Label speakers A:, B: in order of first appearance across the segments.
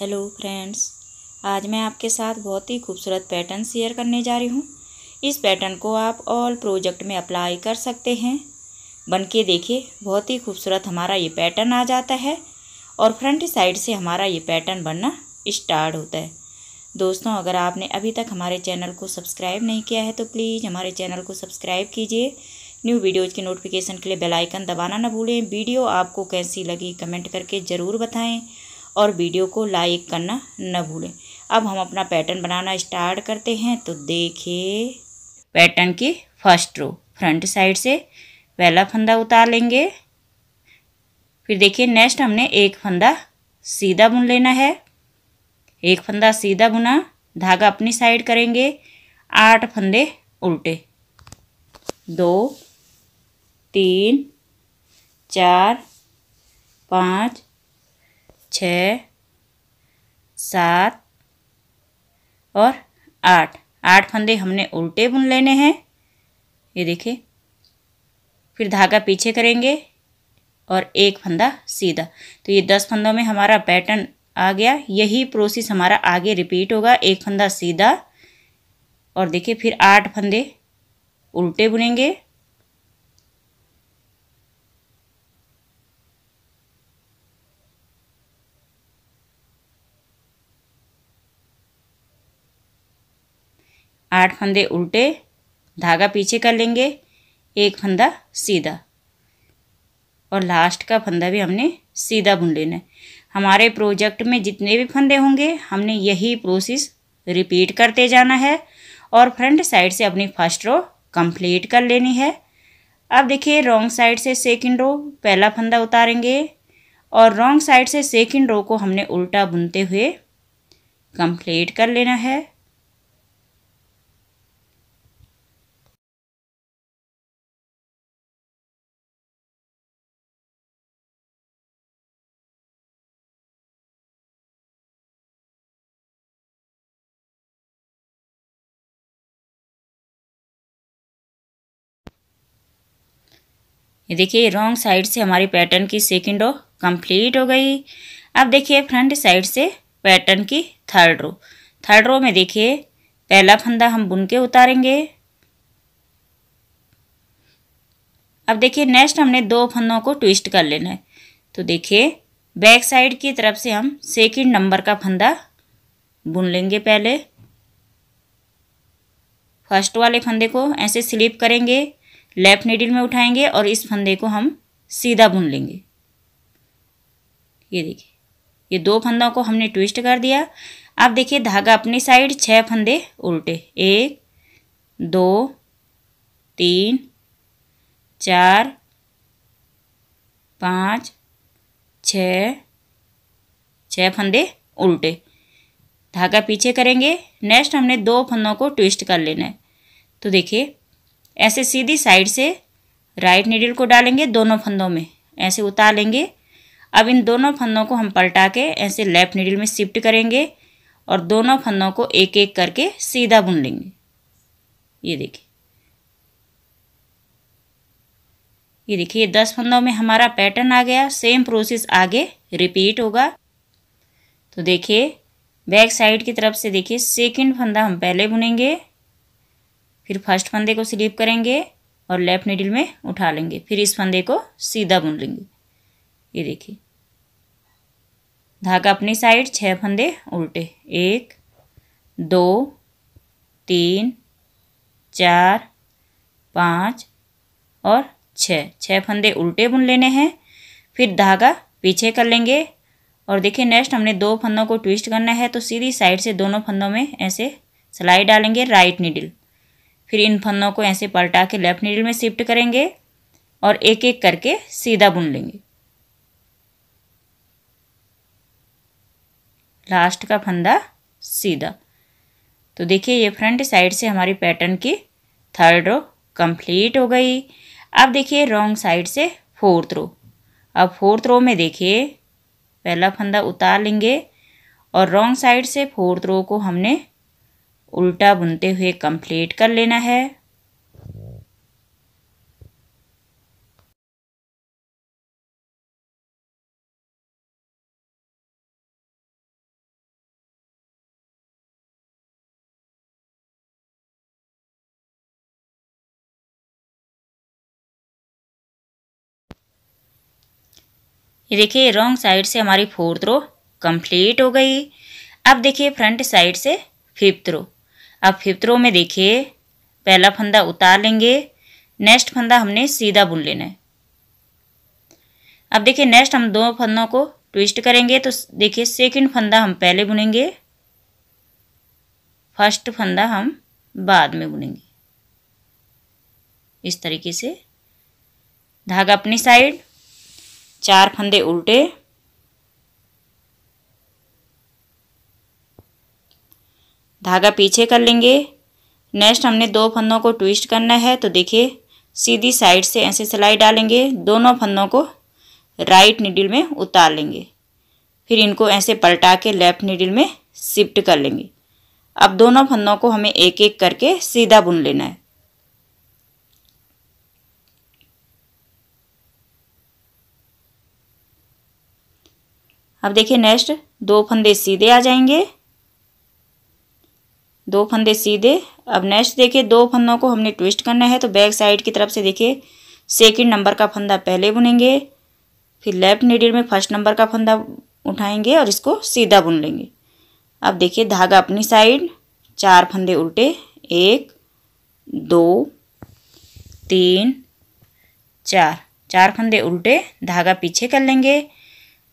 A: hello friends आज मैं आपके साथ बहुत ही खूबसूरत पैटर्न शेयर करने जा रही हूँ इस पैटर्न को आप ऑल प्रोजेक्ट में अप्लाई कर सकते हैं बन के देखिए बहुत ही खूबसूरत हमारा ये पैटर्न आ जाता है और फ्रंट साइड से हमारा ये पैटर्न बनना स्टार्ट होता है दोस्तों अगर आपने अभी तक हमारे चैनल को सब्सक्राइब नहीं किया है तो प्लीज़ हमारे चैनल को सब्सक्राइब कीजिए न्यू वीडियोज़ की नोटिफिकेशन के लिए बेल आइकन दबाना ना भूलें वीडियो आपको कैसी लगी कमेंट करके ज़रूर बताएं और वीडियो को लाइक करना न भूलें अब हम अपना पैटर्न बनाना स्टार्ट करते हैं तो देखिए पैटर्न की फर्स्ट रो फ्रंट साइड से पहला फंदा उतार लेंगे फिर देखिए नेक्स्ट हमने एक फंदा सीधा बुन लेना है एक फंदा सीधा बुना धागा अपनी साइड करेंगे आठ फंदे उल्टे दो तीन चार पाँच छ सात और आठ आठ फंदे हमने उल्टे बुन लेने हैं ये देखिए फिर धागा पीछे करेंगे और एक फंदा सीधा तो ये दस फंदों में हमारा पैटर्न आ गया यही प्रोसेस हमारा आगे रिपीट होगा एक फंदा सीधा और देखिए फिर आठ फंदे उल्टे बुनेंगे आठ फंदे उल्टे धागा पीछे कर लेंगे एक फंदा सीधा और लास्ट का फंदा भी हमने सीधा बुन लेना है हमारे प्रोजेक्ट में जितने भी फंदे होंगे हमने यही प्रोसेस रिपीट करते जाना है और फ्रंट साइड से अपनी फर्स्ट रो कंप्लीट कर लेनी है अब देखिए रॉन्ग साइड से सेकंड रो पहला फंदा उतारेंगे और रॉन्ग साइड से सेकंड रो को हमने उल्टा बुनते हुए कंप्लीट कर लेना है ये देखिए रॉन्ग साइड से हमारी पैटर्न की सेकेंड रो कंप्लीट हो गई अब देखिए फ्रंट साइड से पैटर्न की थर्ड रो थर्ड रो में देखिए पहला फंदा हम बुन के उतारेंगे अब देखिए नेक्स्ट हमने दो फंदों को ट्विस्ट कर लेना है तो देखिए बैक साइड की तरफ से हम सेकंड नंबर का फंदा बुन लेंगे पहले फर्स्ट वाले फंदे को ऐसे स्लिप करेंगे लेफ्ट नीडल में उठाएंगे और इस फंदे को हम सीधा बुन लेंगे ये देखिए ये दो फंदों को हमने ट्विस्ट कर दिया अब देखिए धागा अपनी साइड छः फंदे उल्टे एक दो तीन चार पाँच छ छः फंदे उल्टे धागा पीछे करेंगे नेक्स्ट हमने दो फंदों को ट्विस्ट कर लेना है तो देखिए ऐसे सीधी साइड से राइट नीडल को डालेंगे दोनों फंदों में ऐसे उतार लेंगे अब इन दोनों फंदों को हम पलटा के ऐसे लेफ्ट नीडल में शिफ्ट करेंगे और दोनों फंदों को एक एक करके सीधा बुन लेंगे ये देखिए ये देखिए दस फंदों में हमारा पैटर्न आ गया सेम प्रोसेस आगे रिपीट होगा तो देखिए बैक साइड की तरफ से देखिए सेकंड फंदा हम पहले बुनेंगे फिर फर्स्ट फंदे को स्लिप करेंगे और लेफ़्ट नीडल में उठा लेंगे फिर इस फंदे को सीधा बुन लेंगे ये देखिए धागा अपनी साइड छः फंदे उल्टे एक दो तीन चार पाँच और छः छः फंदे उल्टे बुन लेने हैं फिर धागा पीछे कर लेंगे और देखिए नेक्स्ट हमने दो फंदों को ट्विस्ट करना है तो सीधी साइड से दोनों फंदों में ऐसे सिलाई डालेंगे राइट नीडल फिर इन फंदों को ऐसे पलटा के लेफ्ट नीडल में शिफ्ट करेंगे और एक एक करके सीधा बुन लेंगे लास्ट का फंदा सीधा तो देखिए ये फ्रंट साइड से हमारी पैटर्न की थर्ड रो कंप्लीट हो गई अब देखिए रॉन्ग साइड से फोर्थ रो अब फोर्थ रो में देखिए पहला फंदा उतार लेंगे और रॉन्ग साइड से फोर्थ रो को हमने उल्टा बुनते हुए कंप्लीट कर लेना है ये देखिए रॉन्ग साइड से हमारी फोर्थ रो कंप्लीट हो गई अब देखिए फ्रंट साइड से फिफ्थ रो अब फिफ्थ रो में देखिए पहला फंदा उतार लेंगे नेक्स्ट फंदा हमने सीधा बुन लेना है अब देखिए नेक्स्ट हम दो फंदों को ट्विस्ट करेंगे तो देखिए सेकंड फंदा हम पहले बुनेंगे फर्स्ट फंदा हम बाद में बुनेंगे इस तरीके से धागा अपनी साइड चार फंदे उल्टे धागा पीछे कर लेंगे नेक्स्ट हमने दो फंदों को ट्विस्ट करना है तो देखिए सीधी साइड से ऐसे सिलाई डालेंगे दोनों फंदों को राइट निडिल में उतार लेंगे फिर इनको ऐसे पलटा के लेफ्ट निडिल में शिफ्ट कर लेंगे अब दोनों फंदों को हमें एक एक करके सीधा बुन लेना है अब देखिए नेक्स्ट दो फंदे सीधे आ जाएंगे दो फंदे सीधे अब नेक्स्ट देखिए दो फंदों को हमने ट्विस्ट करना है तो बैक साइड की तरफ से देखिए सेकंड नंबर का फंदा पहले बुनेंगे फिर लेफ्ट नीडल में फर्स्ट नंबर का फंदा उठाएंगे और इसको सीधा बुन लेंगे अब देखिए धागा अपनी साइड चार फंदे उल्टे एक दो तीन चार चार फंदे उल्टे धागा पीछे कर लेंगे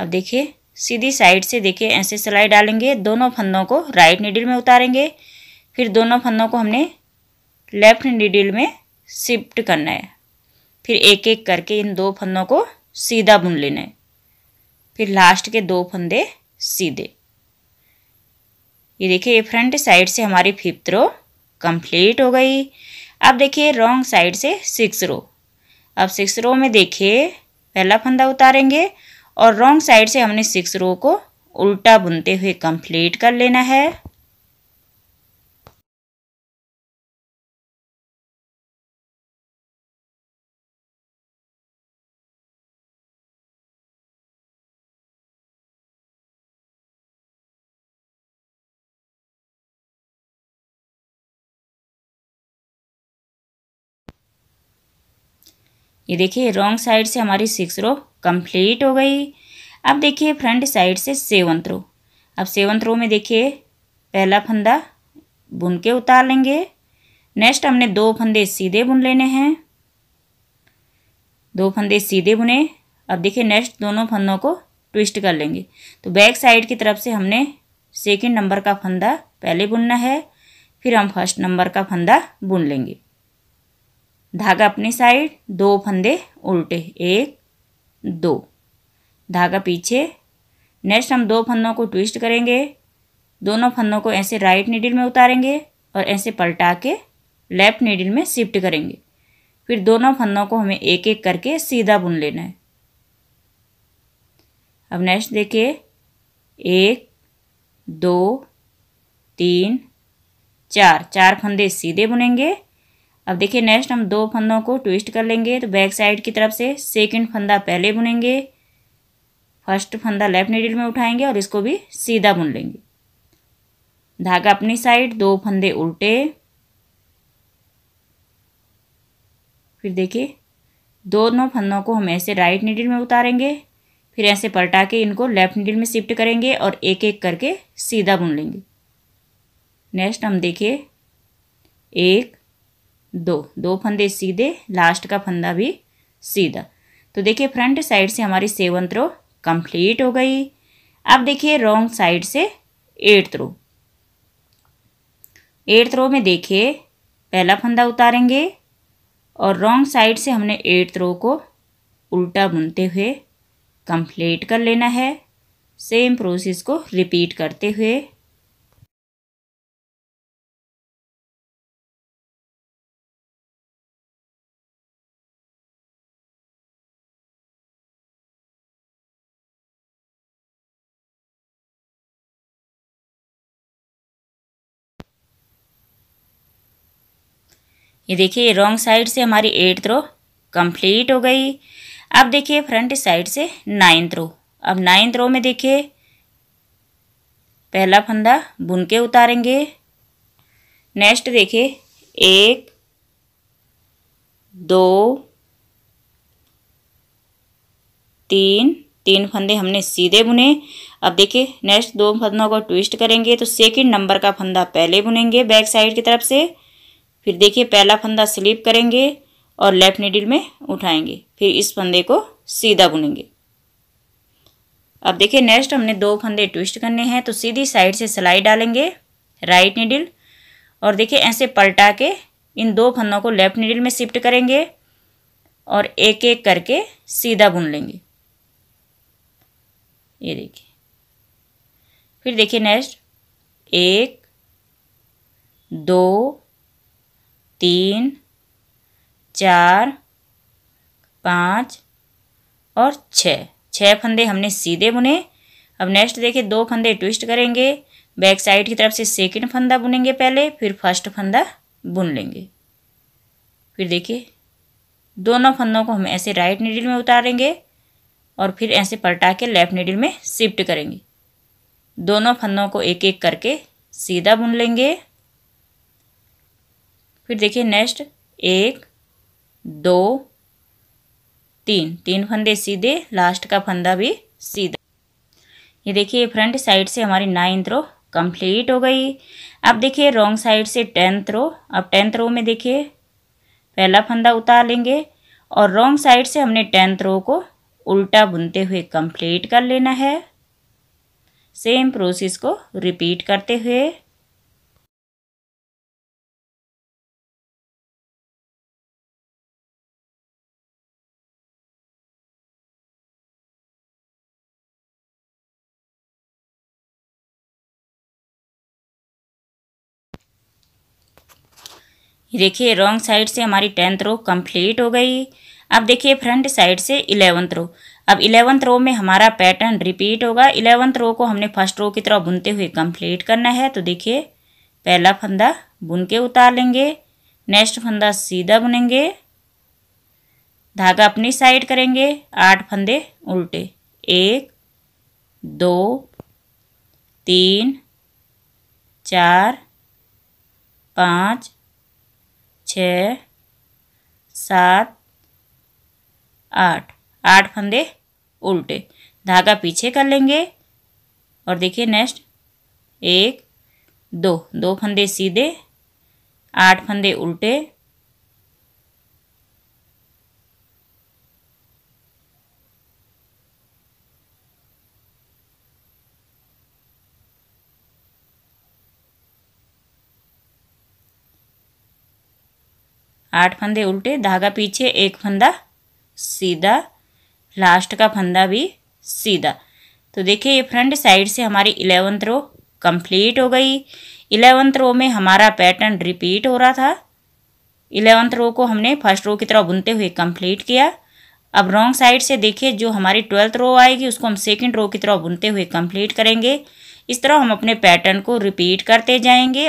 A: अब देखिए सीधी साइड से देखिए ऐसे सिलाई डालेंगे दोनों फंदों को राइट नीडल में उतारेंगे फिर दोनों फंदों को हमने लेफ्ट निडिल में शिफ्ट करना है फिर एक एक करके इन दो फंदों को सीधा बुन लेना है फिर लास्ट के दो फंदे सीधे ये देखिए ये फ्रंट साइड से हमारी फिफ्थ रो कंप्लीट हो गई अब देखिए रॉन्ग साइड से सिक्स रो अब सिक्स रो में देखिए पहला फंदा उतारेंगे और रॉन्ग साइड से हमने सिक्स रो को उल्टा बुनते हुए कंप्लीट कर लेना है ये देखिए रॉन्ग साइड से हमारी सिक्स रो कंप्लीट हो गई अब देखिए फ्रंट साइड से सेवंथ रो अब सेवंथ रो में देखिए पहला फंदा बुन के उतार लेंगे नेक्स्ट हमने दो फंदे सीधे बुन लेने हैं दो फंदे सीधे बुने अब देखिए नेक्स्ट दोनों फंदों को ट्विस्ट कर लेंगे तो बैक साइड की तरफ से हमने सेकंड नंबर का फंदा पहले बुनना है फिर हम फर्स्ट नंबर का फंदा बुन लेंगे धागा अपनी साइड दो फंदे उल्टे एक दो धागा पीछे नेक्स्ट हम दो फंदों को ट्विस्ट करेंगे दोनों फंदों को ऐसे राइट नीडल में उतारेंगे और ऐसे पलटा के लेफ्ट नीडल में शिफ्ट करेंगे फिर दोनों फंदों को हमें एक एक करके सीधा बुन लेना है अब नेक्स्ट देखिए एक दो तीन चार चार फंदे सीधे बुनेंगे अब देखिए नेक्स्ट हम दो फंदों को ट्विस्ट कर लेंगे तो बैक साइड की तरफ से सेकंड फंदा पहले बुनेंगे फर्स्ट फंदा लेफ्ट नीडल में उठाएंगे और इसको भी सीधा बुन लेंगे धागा अपनी साइड दो फंदे उल्टे फिर देखिए दोनों फंदों को हम ऐसे राइट नीडल में उतारेंगे फिर ऐसे पलटा के इनको लेफ्ट नीडल में शिफ्ट करेंगे और एक एक करके सीधा बुन लेंगे नेक्स्ट हम देखिए एक दो दो फंदे सीधे लास्ट का फंदा भी सीधा तो देखिए फ्रंट साइड से हमारी सेवन थ्रो कंप्लीट हो गई अब देखिए रॉन्ग साइड से एट थ्रो एट थ्रो में देखिए पहला फंदा उतारेंगे और रॉन्ग साइड से हमने एट थ्रो को उल्टा बुनते हुए कंप्लीट कर लेना है सेम प्रोसेस को रिपीट करते हुए ये देखिए रॉन्ग साइड से हमारी एट थ्रो कंप्लीट हो गई अब देखिए फ्रंट साइड से नाइन थ्रो अब नाइन थ्रो में देखिए पहला फंदा बुन के उतारेंगे नेक्स्ट देखिए एक दो तीन तीन फंदे हमने सीधे बुने अब देखिए नेक्स्ट दो फंदों को ट्विस्ट करेंगे तो सेकंड नंबर का फंदा पहले बुनेंगे बैक साइड की तरफ से फिर देखिए पहला फंदा स्लिप करेंगे और लेफ्ट नीडिल में उठाएंगे फिर इस फंदे को सीधा बुनेंगे अब देखिए नेक्स्ट हमने दो फंदे ट्विस्ट करने हैं तो सीधी साइड से सिलाई डालेंगे राइट नीडिल और देखिए ऐसे पलटा के इन दो फंदों को लेफ्ट नीडल में शिफ्ट करेंगे और एक एक करके सीधा बुन लेंगे ये देखिए फिर देखिए नेक्स्ट एक दो तीन चार पाँच और छः छः फंदे हमने सीधे बुने अब नेक्स्ट देखिए दो फंदे ट्विस्ट करेंगे बैक साइड की तरफ से सेकंड फंदा बुनेंगे पहले फिर फर्स्ट फंदा बुन लेंगे फिर देखिए दोनों फंदों को हम ऐसे राइट नीडल में उतारेंगे और फिर ऐसे पलटा के लेफ्ट नीडल में शिफ्ट करेंगे दोनों फंदों को एक एक करके सीधा बुन लेंगे फिर देखिए नेक्स्ट एक दो तीन तीन फंदे सीधे लास्ट का फंदा भी सीधा ये देखिए फ्रंट साइड से हमारी नाइन्थ रो कंप्लीट हो गई अब देखिए रॉन्ग साइड से टेंथ रो अब टेंथ रो में देखिए पहला फंदा उतार लेंगे और रॉन्ग साइड से हमने टेंथ रो को उल्टा बुनते हुए कंप्लीट कर लेना है सेम प्रोसेस को रिपीट करते हुए देखिए रॉन्ग साइड से हमारी टेंथ रो कंप्लीट हो गई अब देखिए फ्रंट साइड से इलेवंथ रो अब इलेवंथ रो में हमारा पैटर्न रिपीट होगा इलेवंथ रो को हमने फर्स्ट रो की तरह बुनते हुए कंप्लीट करना है तो देखिए पहला फंदा बुन के उतार लेंगे नेक्स्ट फंदा सीधा बुनेंगे धागा अपनी साइड करेंगे आठ फंदे उल्टे एक दो तीन चार पाँच छः सात आठ आठ फंदे उल्टे धागा पीछे कर लेंगे और देखिए नेक्स्ट एक दो दो फंदे सीधे आठ फंदे उल्टे आठ फंदे उल्टे धागा पीछे एक फंदा सीधा लास्ट का फंदा भी सीधा तो देखिए ये फ्रंट साइड से हमारी इलेवंथ रो कंप्लीट हो गई इलेवंथ रो में हमारा पैटर्न रिपीट हो रहा था इलेवंथ रो को हमने फर्स्ट रो की तरह बुनते हुए कंप्लीट किया अब रॉन्ग साइड से देखिए जो हमारी ट्वेल्थ रो आएगी उसको हम सेकंड रो की तरह बुनते हुए कंप्लीट करेंगे इस तरह हम अपने पैटर्न को रिपीट करते जाएंगे